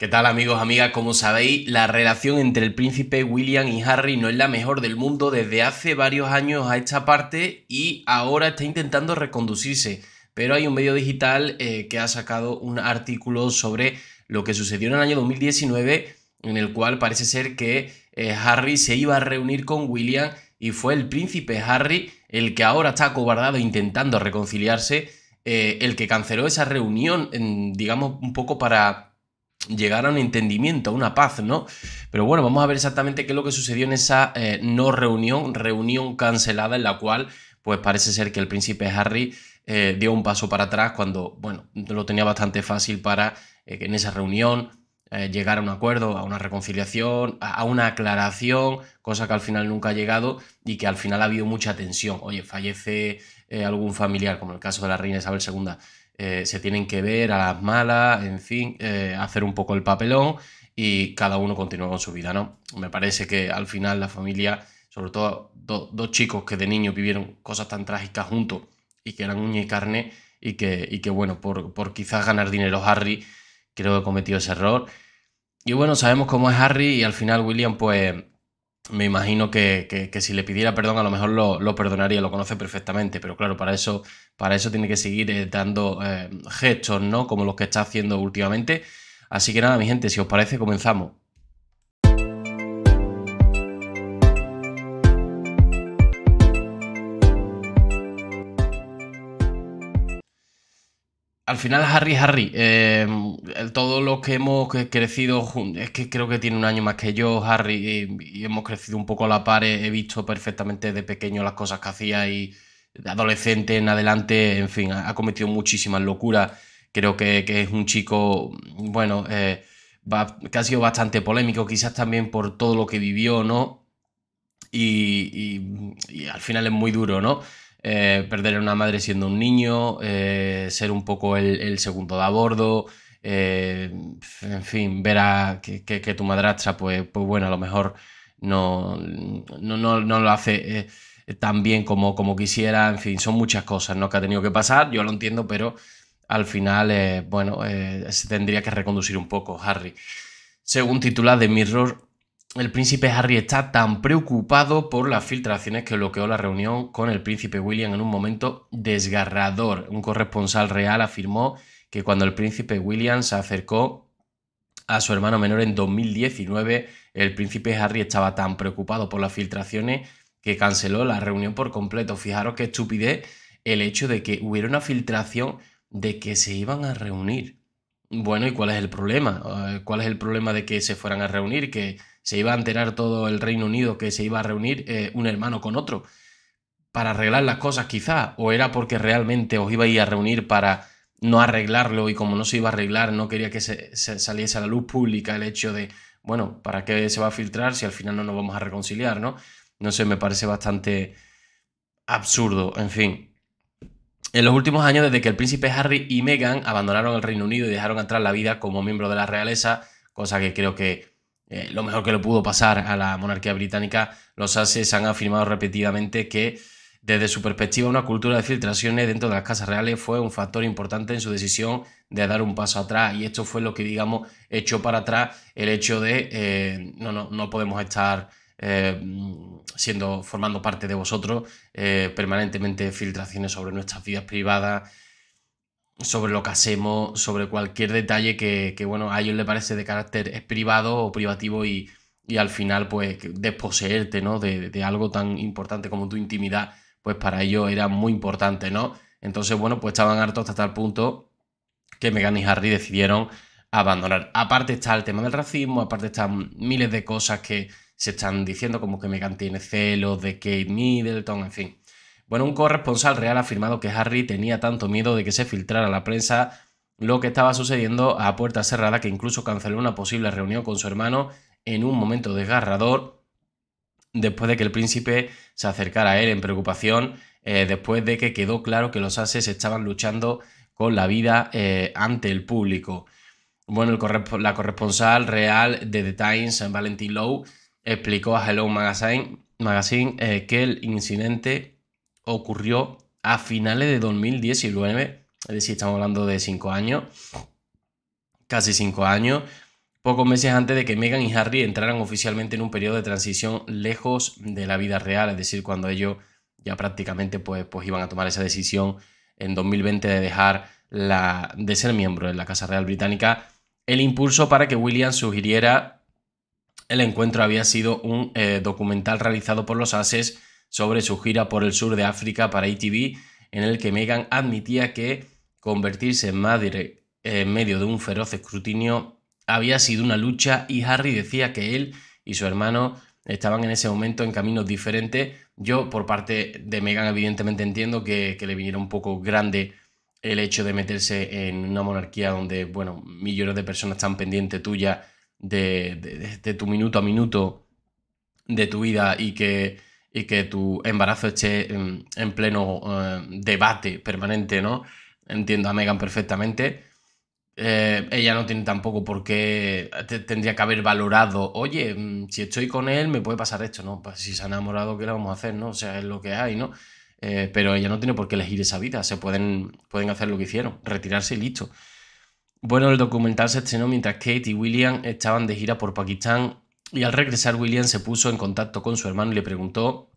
¿Qué tal amigos, amigas? Como sabéis, la relación entre el príncipe William y Harry no es la mejor del mundo desde hace varios años a esta parte y ahora está intentando reconducirse. Pero hay un medio digital eh, que ha sacado un artículo sobre lo que sucedió en el año 2019 en el cual parece ser que eh, Harry se iba a reunir con William y fue el príncipe Harry el que ahora está acobardado intentando reconciliarse, eh, el que canceló esa reunión, digamos, un poco para llegar a un entendimiento, a una paz, ¿no? Pero bueno, vamos a ver exactamente qué es lo que sucedió en esa eh, no reunión, reunión cancelada en la cual pues parece ser que el príncipe Harry eh, dio un paso para atrás cuando, bueno, lo tenía bastante fácil para eh, que en esa reunión llegar a un acuerdo, a una reconciliación, a, a una aclaración, cosa que al final nunca ha llegado y que al final ha habido mucha tensión. Oye, fallece algún familiar, como el caso de la reina Isabel II, eh, se tienen que ver a las malas, en fin, eh, hacer un poco el papelón y cada uno continúa con su vida, ¿no? Me parece que al final la familia, sobre todo dos chicos que de niño vivieron cosas tan trágicas juntos y que eran uña y carne y que, que bueno, por, por quizás ganar dinero Harry, creo que cometió ese error. Y bueno, sabemos cómo es Harry y al final William pues me imagino que, si le pidiera perdón a lo mejor lo, perdonaría, lo conoce perfectamente, pero claro, para eso, para eso tiene que seguir eh, dando eh, gestos, ¿no? Como los que está haciendo últimamente. Así que nada, mi gente, si os parece, comenzamos. al final Harry Harry. Eh, todos los que hemos crecido es que creo que tiene un año más que yo, Harry, y, hemos crecido un poco a la par. He, visto perfectamente de pequeño las cosas que hacía y de adolescente en adelante, en fin, ha, cometido muchísimas locuras. Creo que, es un chico, bueno, eh, que ha sido bastante polémico, quizás también por todo lo que vivió, ¿no? y al final es muy duro, ¿no? Eh, perder a una madre siendo un niño, eh, ser un poco el, segundo de a bordo, eh, en fin, ver a que, tu madrastra, pues, pues bueno, a lo mejor no, no, no, lo hace tan bien como, como quisiera, en fin, son muchas cosas ¿no? que ha tenido que pasar, yo lo entiendo, pero al final, bueno, se tendría que reconducir un poco, Harry. Según titular de Mirror, el príncipe Harry está tan preocupado por las filtraciones que bloqueó la reunión con el príncipe William en un momento desgarrador. Un corresponsal real afirmó que cuando el príncipe William se acercó a su hermano menor en 2019, el príncipe Harry estaba tan preocupado por las filtraciones que canceló la reunión por completo. Fijaros qué estupidez el hecho de que hubiera una filtración de que se iban a reunir. Bueno, ¿y cuál es el problema? Eh, ¿Cuál es el problema de que se fueran a reunir? Que se iba a enterar todo el Reino Unido que se iba a reunir eh, un hermano con otro para arreglar las cosas quizá, o era porque realmente os iba a reunir para no arreglarlo y como no se iba a arreglar no quería que se saliese a la luz pública el hecho de, bueno, ¿para qué se va a filtrar si al final no nos vamos a reconciliar, no? No sé, me parece bastante absurdo, en fin, en los últimos años, desde que el príncipe Harry y Meghan abandonaron el Reino Unido y dejaron atrás la vida como miembro de la realeza, cosa que creo que eh, lo mejor que le pudo pasar a la monarquía británica, los ases han afirmado repetidamente que desde su perspectiva una cultura de filtraciones dentro de las casas reales fue un factor importante en su decisión de dar un paso atrás y esto fue lo que digamos echó para atrás el hecho de eh, no, no, no podemos estar eh, siendo, formando parte de vosotros, eh, permanentemente filtraciones sobre nuestras vidas privadas, sobre lo que hacemos, sobre cualquier detalle que, bueno, a ellos le parece de carácter privado o privativo y, al final, pues, desposeerte, ¿no? De, algo tan importante como tu intimidad, pues para ellos era muy importante, ¿no? Entonces, bueno, pues estaban hartos hasta tal punto que Megan y Harry decidieron abandonar. Aparte está el tema del racismo, aparte están miles de cosas que, se están diciendo como que Meghan tiene celos de Kate Middleton, en fin. Bueno, un corresponsal real ha afirmado que Harry tenía tanto miedo de que se filtrara a la prensa lo que estaba sucediendo a puerta cerrada que incluso canceló una posible reunión con su hermano en un momento desgarrador después de que el príncipe se acercara a él en preocupación, eh, después de que quedó claro que los ases estaban luchando con la vida eh, ante el público. Bueno, la corresponsal real de The Times, Valentin Lowe, explicó a Hello Magazine, eh, que el incidente ocurrió a finales de 2019, es decir, estamos hablando de 5 años, casi 5 años, pocos meses antes de que Meghan y Harry entraran oficialmente en un periodo de transición lejos de la vida real, es decir, cuando ellos ya prácticamente pues, pues iban a tomar esa decisión en 2020 de dejar la, de ser miembro de la Casa Real Británica, el impulso para que William sugiriera el encuentro había sido un eh, documental realizado por los Ases sobre su gira por el sur de África para ITV, e en el que Megan admitía que convertirse en madre eh, en medio de un feroz escrutinio había sido una lucha y Harry decía que él y su hermano estaban en ese momento en caminos diferentes. Yo, por parte de Megan, evidentemente entiendo que, le viniera un poco grande el hecho de meterse en una monarquía donde, bueno, millones de personas están pendientes tuya de, tu minuto a minuto de tu vida y que, que tu embarazo esté en, pleno eh, debate permanente, ¿no? Entiendo a Megan perfectamente. Eh, ella no tiene tampoco por qué tendría que haber valorado, oye, mm, si estoy con él me puede pasar esto, ¿no? Pues si se ha enamorado, ¿qué le vamos a hacer, no? O sea, es lo que hay, ¿no? Eh, pero ella no tiene por qué elegir esa vida, se pueden, pueden hacer lo que hicieron, retirarse y listo. Bueno, el documental se estrenó mientras Kate y William estaban de gira por Pakistán y al regresar William se puso en contacto con su hermano y le preguntó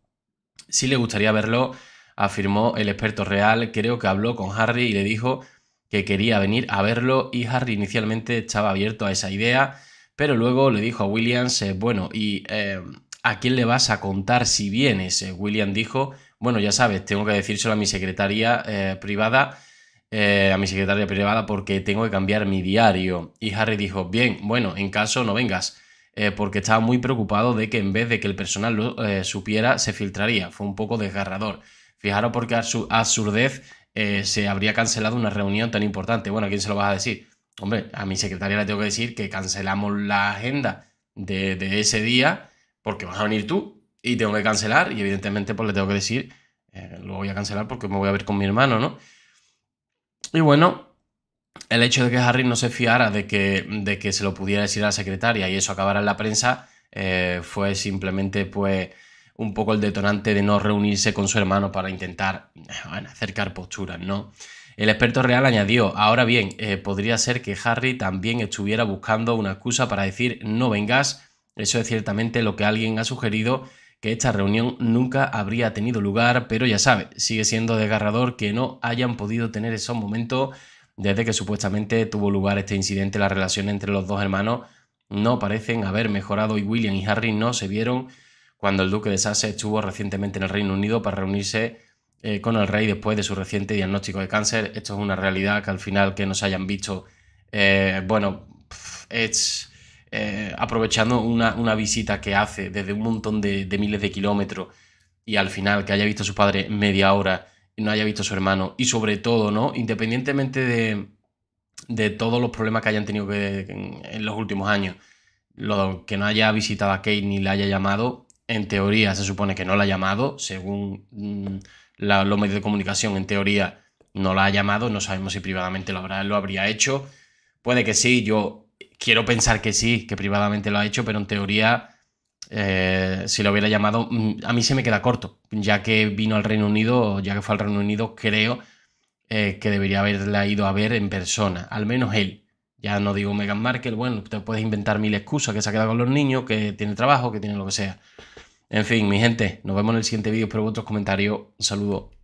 si le gustaría verlo, afirmó el experto real, creo que habló con Harry y le dijo que quería venir a verlo y Harry inicialmente estaba abierto a esa idea, pero luego le dijo a Williams, bueno, ¿y em, a quién le vas a contar si vienes? Eh, William dijo, bueno, ya sabes, tengo que decírselo a mi secretaría eh, privada eh, a mi secretaria privada porque tengo que cambiar mi diario. Y Harry dijo, bien, bueno, en caso no vengas, eh, porque estaba muy preocupado de que en vez de que el personal lo eh, supiera, se filtraría. Fue un poco desgarrador. Fijaros porque a su absurdez se habría cancelado una reunión tan importante. Bueno, ¿a quién se lo vas a decir? Hombre, a mi secretaria le tengo que decir que cancelamos la agenda de, de ese día porque vas a venir tú y tengo que cancelar y evidentemente pues le tengo que decir, lo voy a cancelar porque me voy a ver con mi hermano, ¿no? Y bueno, el hecho de que Harry no se fiara de que, de que se lo pudiera decir a la secretaria y eso acabara en la prensa eh, fue simplemente pues un poco el detonante de no reunirse con su hermano para intentar acercar posturas, ¿no? El experto real añadió, ahora bien, eh, podría ser que Harry también estuviera buscando una excusa para decir no vengas, eso es ciertamente lo que alguien ha sugerido que esta reunión nunca habría tenido lugar, pero ya sabe, sigue siendo desgarrador que no hayan podido tener esos momentos desde que supuestamente tuvo lugar este incidente. la relación entre los dos hermanos no parecen haber mejorado y William y Harry no se vieron cuando el duque de Sussex estuvo recientemente en el Reino Unido para reunirse eh, con el rey después de su reciente diagnóstico de cáncer. Esto es una realidad que al final que nos hayan visto, eh, bueno, es eh, aprovechando una, visita que hace desde un montón de, miles de kilómetros y al final que haya visto a su padre media hora y no haya visto a su hermano y sobre todo, ¿no? Independientemente de, todos los problemas que hayan tenido en, los últimos años, lo que no haya visitado a Kate ni la haya llamado, en teoría se supone que no la ha llamado, según mm, los medios de comunicación, en teoría no la ha llamado, no sabemos si privadamente lo, lo habría hecho. Puede que sí, yo quiero pensar que sí, que privadamente lo ha hecho, pero en teoría, eh, si lo hubiera llamado, mm, a mí se me queda corto, ya que vino al Reino Unido, ya que fue al Reino Unido, creo eh, que debería haberla ido a ver en persona, al menos él. Ya no digo Meghan Markle, bueno, te puedes inventar mil excusas, que se ha quedado con los niños, que tiene trabajo, que tiene lo que sea. En fin, mi gente, nos vemos en el siguiente vídeo, espero vuestros comentarios, un saludo.